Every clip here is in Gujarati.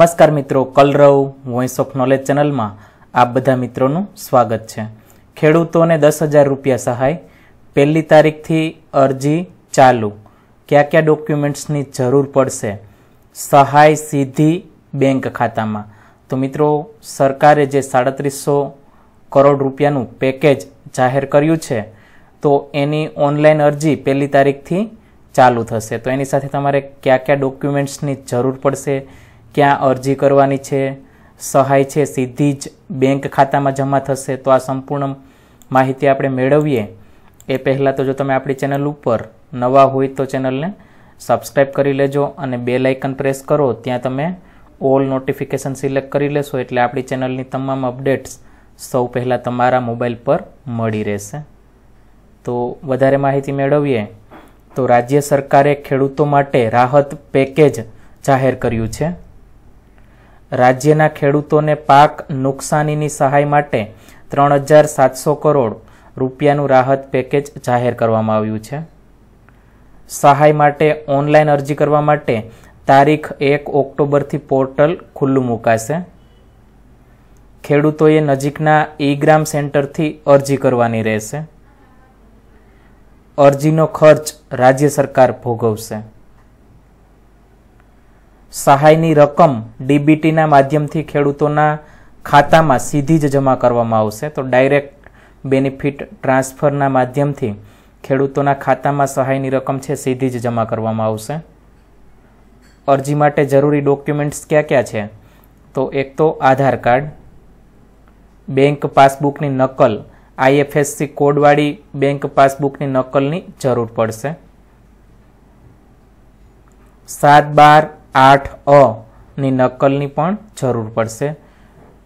નમસ્કાર મિત્રો કલરવ વોઇસ ઓફ નોલેજ ચેનલમાં આપ બધા મિત્રોનું સ્વાગત છે ખેડૂતોને દસ હજાર રૂપિયા સહાય પહેલી તારીખથી અરજી ચાલુ કયા કયા ડોક્યુમેન્ટ્સની જરૂર પડશે સહાય સીધી બેંક ખાતામાં તો મિત્રો સરકારે જે સાડત્રીસો કરોડ રૂપિયાનું પેકેજ જાહેર કર્યું છે તો એની ઓનલાઈન અરજી પહેલી તારીખથી ચાલુ થશે તો એની સાથે તમારે કયા કયા ડોક્યુમેન્ટ્સની જરૂર પડશે ક્યાં અરજી કરવાની છે સહાય છે સીધી જ બેંક ખાતામાં જમા થશે તો આ સંપૂર્ણ માહિતી આપણે મેળવીએ એ પહેલાં તો જો તમે આપણી ચેનલ ઉપર નવા હોય તો ચેનલને સબસ્ક્રાઈબ કરી લેજો અને બે લાઇકન પ્રેસ કરો ત્યાં તમે ઓલ નોટિફિકેશન સિલેક્ટ કરી લેશો એટલે આપણી ચેનલની તમામ અપડેટ્સ સૌ પહેલાં તમારા મોબાઈલ પર મળી રહેશે તો વધારે માહિતી મેળવીએ તો રાજ્ય સરકારે ખેડૂતો માટે રાહત પેકેજ જાહેર કર્યું છે રાજ્યના ખેડૂતોને પાક નુકસાનીની સહાય માટે ત્રણ હજાર સાતસો કરોડ રૂપિયાનું રાહત પેકેજ જાહેર કરવામાં આવ્યું છે સહાય માટે ઓનલાઈન અરજી કરવા માટે તારીખ એક ઓક્ટોબરથી પોર્ટલ ખુલ્લું મુકાશે ખેડૂતોએ નજીકના ઈ ગ્રામ સેન્ટરથી અરજી કરવાની રહેશે અરજીનો ખર્ચ રાજ્ય સરકાર ભોગવશે સહાયની રકમ ડીબીટીના માધ્યમથી ખેડૂતોના ખાતામાં સીધી જ જમા કરવામાં આવશે તો ડાયરેક્ટ બેનિફિટ ટ્રાન્સફરના માધ્યમથી ખેડૂતોના ખાતામાં સહાયની રકમ છે સીધી જ જમા કરવામાં આવશે અરજી માટે જરૂરી ડોક્યુમેન્ટ્સ ક્યાં ક્યાં છે તો એક તો આધાર કાર્ડ બેંક પાસબુકની નકલ આઈએફએસસી કોડવાળી બેંક પાસબુકની નકલની જરૂર પડશે સાત બાર આઠ અ ની નકલની પણ જરૂર પડશે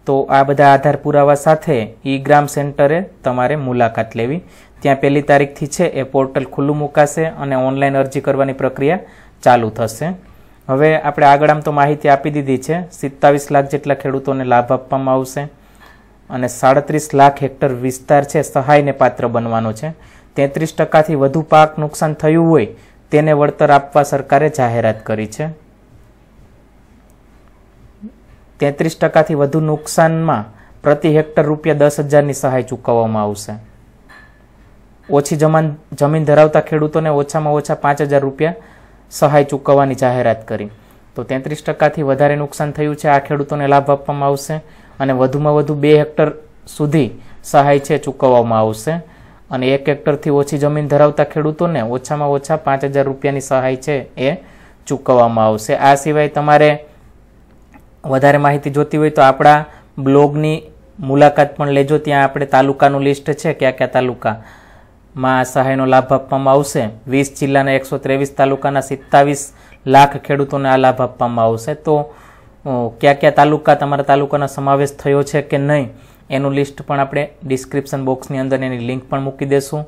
તો આ બધા આધાર પુરાવા સાથે ઈ ગ્રામ સેન્ટરે તમારે મુલાકાત લેવી ત્યાં પહેલી તારીખથી છે એ પોર્ટલ ખુલ્લું મુકાશે અને ઓનલાઈન અરજી કરવાની પ્રક્રિયા ચાલુ થશે હવે આપણે આગળ આમ તો માહિતી આપી દીધી છે સિત્તાવીસ લાખ જેટલા ખેડૂતોને લાભ આપવામાં આવશે અને સાડત્રીસ લાખ હેક્ટર વિસ્તાર છે સહાયને પાત્ર બનવાનો છે તેત્રીસ ટકાથી વધુ પાક નુકસાન થયું હોય તેને વળતર આપવા સરકારે જાહેરાત કરી છે તેત્રીસ ટકાથી વધુ નુકસાનમાં પ્રતિ હેક્ટર રૂપિયા દસ હજારની સહાય ચૂકવવામાં આવશે ઓછી જમાન જમીન ધરાવતા ખેડૂતોને ઓછામાં ઓછા પાંચ હજાર રૂપિયા સહાય ચૂકવવાની જાહેરાત કરી તો તેત્રીસ ટકાથી વધારે નુકસાન થયું છે આ ખેડૂતોને લાભ આપવામાં આવશે અને વધુમાં વધુ બે હેક્ટર સુધી સહાય છે ચૂકવવામાં આવશે અને એક હેક્ટરથી ઓછી જમીન ધરાવતા ખેડૂતોને ઓછામાં ઓછા પાંચ હજાર રૂપિયાની સહાય છે એ ચૂકવવામાં આવશે આ સિવાય તમારે વધારે માહિતી જોતી હોય તો આપણા બ્લોગની મુલાકાત પણ લેજો ત્યાં આપણે તાલુકાનું લિસ્ટ છે કયા કયા તાલુકામાં આ સહાયનો લાભ આપવામાં આવશે વીસ જિલ્લાના એકસો ત્રેવીસ તાલુકાના સિત્તાવીસ લાખ ખેડૂતોને આ લાભ આપવામાં આવશે તો કયા કયા તાલુકા તમારા તાલુકાનો સમાવેશ થયો છે કે નહીં એનું લિસ્ટ પણ આપણે ડિસ્ક્રિપ્શન બોક્સની અંદર એની લિંક પણ મૂકી દેશું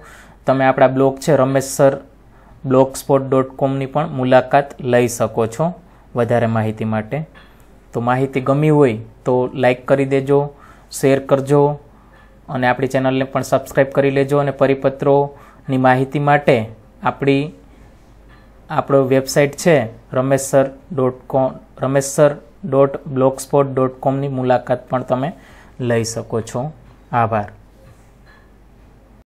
તમે આપણા બ્લોગ છે Ramesh sir blogspot dot કોમની પણ મુલાકાત લઈ શકો છો વધારે માહિતી માટે તો માહિતી ગમી હોય તો લાઈક કરી દેજો શેર કરજો અને આપણી ચેનલને પણ સબસ્ક્રાઈબ કરી લેજો અને પરિપત્રોની માહિતી માટે આપણી આપણો વેબસાઇટ છે Ramesh sir dot com Ramesh sir dot blogspot dot કોમની મુલાકાત પણ તમે લઈ શકો છો આભાર